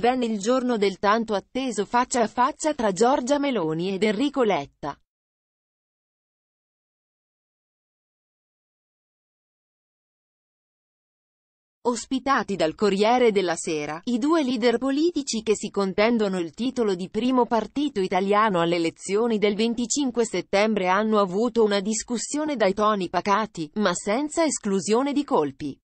venne il giorno del tanto atteso faccia a faccia tra Giorgia Meloni ed Enrico Letta. Ospitati dal Corriere della Sera, i due leader politici che si contendono il titolo di primo partito italiano alle elezioni del 25 settembre hanno avuto una discussione dai toni pacati, ma senza esclusione di colpi.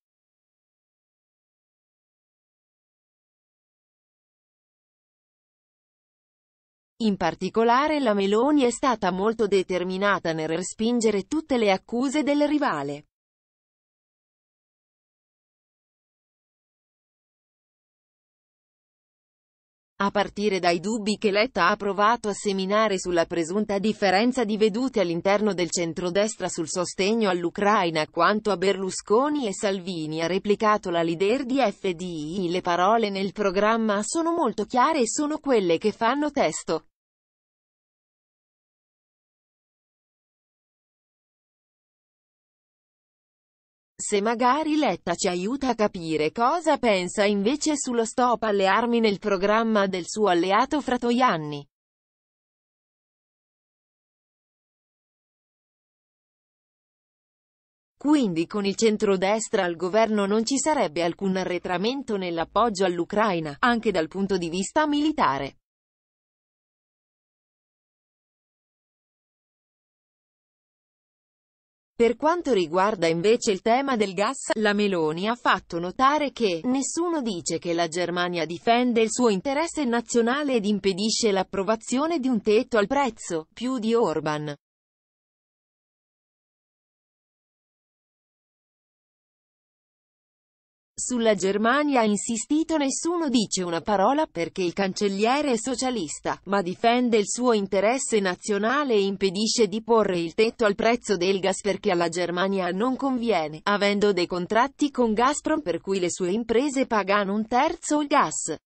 In particolare la Meloni è stata molto determinata nel respingere tutte le accuse del rivale. A partire dai dubbi che Letta ha provato a seminare sulla presunta differenza di vedute all'interno del centrodestra sul sostegno all'Ucraina quanto a Berlusconi e Salvini ha replicato la leader di FDI. Le parole nel programma sono molto chiare e sono quelle che fanno testo. Se magari Letta ci aiuta a capire cosa pensa invece sullo stop alle armi nel programma del suo alleato Fratoianni. Quindi con il centrodestra al governo non ci sarebbe alcun arretramento nell'appoggio all'Ucraina, anche dal punto di vista militare. Per quanto riguarda invece il tema del gas, la Meloni ha fatto notare che nessuno dice che la Germania difende il suo interesse nazionale ed impedisce l'approvazione di un tetto al prezzo, più di Orban. Sulla Germania ha insistito nessuno dice una parola perché il cancelliere è socialista, ma difende il suo interesse nazionale e impedisce di porre il tetto al prezzo del gas perché alla Germania non conviene, avendo dei contratti con Gazprom per cui le sue imprese pagano un terzo il gas.